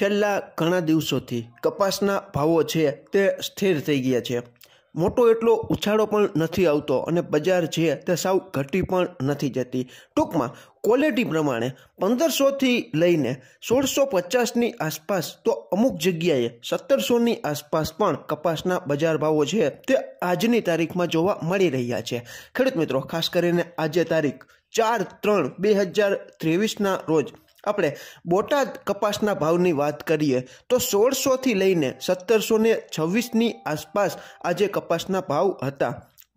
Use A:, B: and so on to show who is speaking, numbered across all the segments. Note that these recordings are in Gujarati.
A: છેલ્લા ઘણા દિવસોથી કપાસના ભાવો છે તે સ્થિર થઈ ગયા છે મોટો એટલો ઉછાળો પણ નથી આવતો અને બજાર છે તે સાવ ઘટી પણ નથી જતી ટૂંકમાં ક્વોલિટી પ્રમાણે પંદરસોથી લઈને સોળસો પચાસની આસપાસ તો અમુક જગ્યાએ સત્તરસોની આસપાસ પણ કપાસના બજાર ભાવો છે તે આજની તારીખમાં જોવા મળી રહ્યા છે ખેડૂત મિત્રો ખાસ કરીને આજે તારીખ ચાર ત્રણ બે હજાર ત્રેવીસના રોજ આપણે બોટાદ કપાસના ભાવની વાત કરીએ તો સોળસોથી લઈને સત્તરસો ને છવ્વીસની આસપાસ આજે કપાસના ભાવ હતા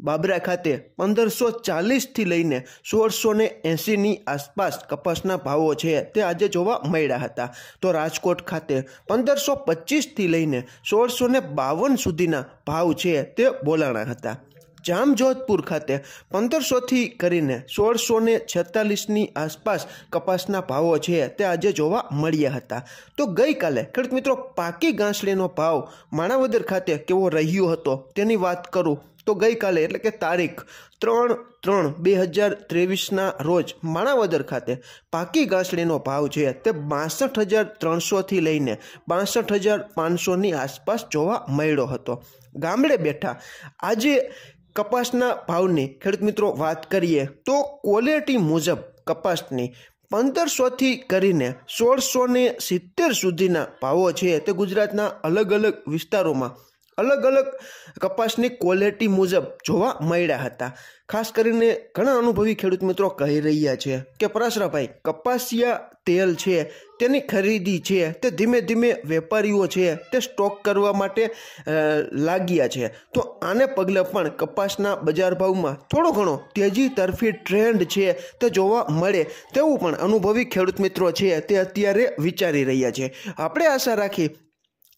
A: બાબરા ખાતે પંદરસો ચાલીસથી લઈને સોળસો ને એંસીની આસપાસ કપાસના ભાવો છે તે આજે જોવા મળ્યા હતા તો રાજકોટ ખાતે પંદરસો પચીસથી લઈને સોળસો ને બાવન સુધીના ભાવ છે તે બોલાણા હતા જામજોધપુર ખાતે પંદરસોથી કરીને સોળસોને છેતાલીસની આસપાસ કપાસના ભાવો છે તે આજે જોવા મળ્યા હતા તો ગઈકાલે ખેડૂત મિત્રો પાકી ગાંસડીનો ભાવ માણાવદર ખાતે કેવો રહ્યો હતો તેની વાત કરું તો ગઈકાલે એટલે કે તારીખ ત્રણ ત્રણ બે હજાર ત્રેવીસના રોજ માણાવદર ખાતે પાકી ગાંસડીનો ભાવ છે તે બાસઠ હજાર ત્રણસોથી લઈને બાસઠ હજાર પાંચસોની આસપાસ જોવા મળ્યો હતો ગામડે બેઠા આજે કપાસના ભાવની ખેડૂત મિત્રો વાત કરીએ તો ક્વોલિટી મુજબ કપાસની પંદરસોથી કરીને સોળસો ને સિત્તેર સુધીના ભાવો છે તે ગુજરાતના અલગ અલગ વિસ્તારોમાં અલગ અલગ કપાસની ક્વોલિટી મુજબ જોવા મળ્યા હતા ખાસ કરીને ઘણા અનુભવી ખેડૂત મિત્રો કહી રહ્યા છે કે પરાશરાભાઈ કપાસિયા તેલ છે તેની ખરીદી છે તે ધીમે ધીમે વેપારીઓ છે તે સ્ટોક કરવા માટે લાગ્યા છે તો આને પગલે પણ કપાસના બજાર ભાવમાં થોડો ઘણો તેજી તરફી ટ્રેન્ડ છે તે જોવા મળે તેવું પણ અનુભવી ખેડૂત મિત્રો છે તે અત્યારે વિચારી રહ્યા છે આપણે આશા રાખી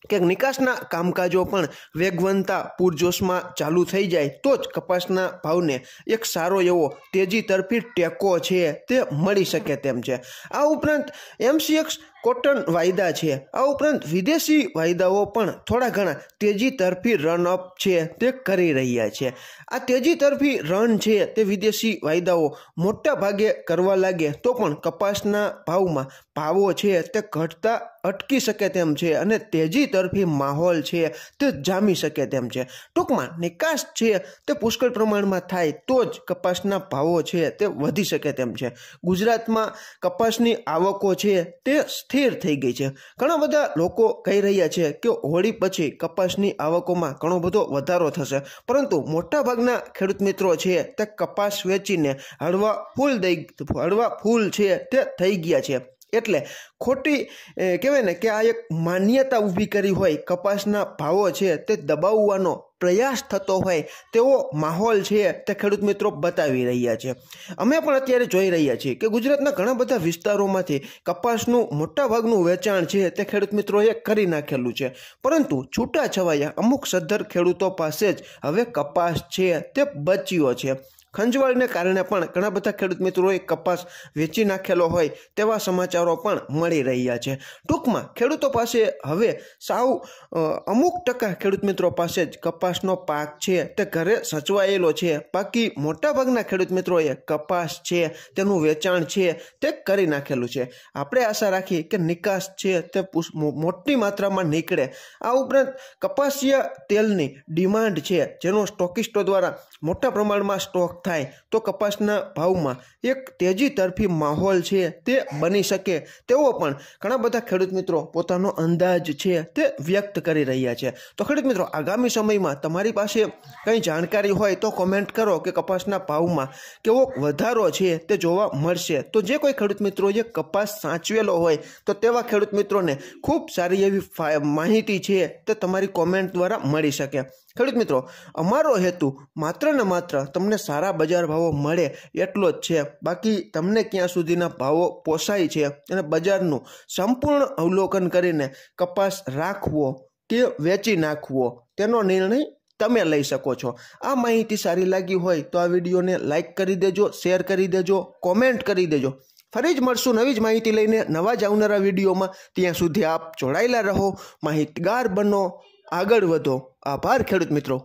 A: કે નિકાસના કામકાજો પણ વેગવંતા પૂરજોશમાં ચાલુ થઈ જાય તો જ કપાસના ભાવને એક સારો એવો તેજી તરફી ટેકો છે તે મળી શકે તેમ છે આ ઉપરાંત એમસીએક્સ કોટન વાયદા છે આ ઉપરાંત વિદેશી વાયદાઓ પણ થોડા ઘણા તેજી તરફી રન અપ છે તે કરી રહ્યા છે આ તેજી તરફી રન છે તે વિદેશી વાયદાઓ મોટા ભાગે કરવા લાગે તો પણ કપાસના ભાવમાં ભાવો છે તે ઘટતા અટકી શકે તેમ છે અને તેજી તરફી માહોલ છે તે જામી શકે તેમ છે ટૂંકમાં નિકાસ છે તે પુષ્કળ પ્રમાણમાં થાય તો જ કપાસના ભાવો છે તે વધી શકે તેમ છે ગુજરાતમાં કપાસની આવકો છે તે સ્થિર થઈ ગઈ છે ઘણા બધા લોકો કહી રહ્યા છે કે હોળી પછી કપાસની આવકોમાં ઘણો બધો વધારો થશે પરંતુ મોટાભાગના ખેડૂત મિત્રો છે તે કપાસ વેચીને હળવા ફૂલ દઈ હળવા ફૂલ છે તે થઈ ગયા છે એટલે ખોટી કહેવાય ને કે આ એક માન્યતા ઊભી કરી હોય કપાસના ભાવો છે તે દબાવવાનો પ્રયાસ થતો હોય તેવો માહોલ છે તે ખેડૂત મિત્રો બતાવી રહ્યા છે અમે પણ અત્યારે જોઈ રહ્યા છીએ કે ગુજરાતના ઘણા બધા વિસ્તારોમાંથી કપાસનું મોટાભાગનું વેચાણ છે તે ખેડૂત મિત્રોએ કરી નાખેલું છે પરંતુ છૂટા છવાયા અમુક સદ્ધર ખેડૂતો પાસે જ હવે કપાસ છે તે બચ્યો છે ખંજવાળને કારણે પણ ઘણા બધા ખેડૂત મિત્રોએ કપાસ વેચી નાખેલો હોય તેવા સમાચારો પણ મળી રહ્યા છે ટૂંકમાં ખેડૂતો પાસે હવે સાવ અમુક ટકા ખેડૂત મિત્રો પાસે જ કપાસનો પાક છે તે ઘરે સચવાયેલો છે બાકી મોટાભાગના ખેડૂત મિત્રોએ કપાસ છે તેનું વેચાણ છે તે કરી નાખેલું છે આપણે આશા રાખીએ કે નિકાસ છે તે મોટી માત્રામાં નીકળે આ ઉપરાંત કપાસિયા તેલની ડિમાન્ડ છે જેનો સ્ટોકિસ્ટો દ્વારા મોટા પ્રમાણમાં સ્ટોક થાય તો કપાસના ભાવમાં એક તેજી તરફી માહોલ છે તે બની શકે તેવો પણ ઘણા બધા ખેડૂત મિત્રો પોતાનો અંદાજ છે તે વ્યક્ત કરી રહ્યા છે તો ખેડૂત મિત્રો આગામી સમયમાં તમારી પાસે કંઈ જાણકારી હોય તો કોમેન્ટ કરો કે કપાસના ભાવમાં કેવો વધારો છે તે જોવા મળશે તો જે કોઈ ખેડૂત મિત્રોએ કપાસ સાચવેલો હોય તો તેવા ખેડૂત મિત્રોને ખૂબ સારી એવી માહિતી છે તે તમારી કોમેન્ટ દ્વારા મળી શકે ખેડૂત મિત્રો અમારો હેતુ માત્ર ને માત્ર તમને સારા બજાર ભાવો મળે એટલો જ છે બાકી તમને ક્યાં સુધીના ભાવો પોસાય છે અને બજારનું સંપૂર્ણ અવલોકન કરીને કપાસ રાખવો કે વેચી નાખવો તેનો નિર્ણય તમે લઈ શકો છો આ માહિતી સારી લાગી હોય તો આ વિડીયોને લાઇક કરી દેજો શેર કરી દેજો કોમેન્ટ કરી દેજો ફરી જ મળશું નવી જ માહિતી લઈને નવા જ આવનારા વિડીયોમાં ત્યાં સુધી આપ જોડાયેલા રહો માહિતગાર બનો આગળ વધો આભાર ખેડૂત મિત્રો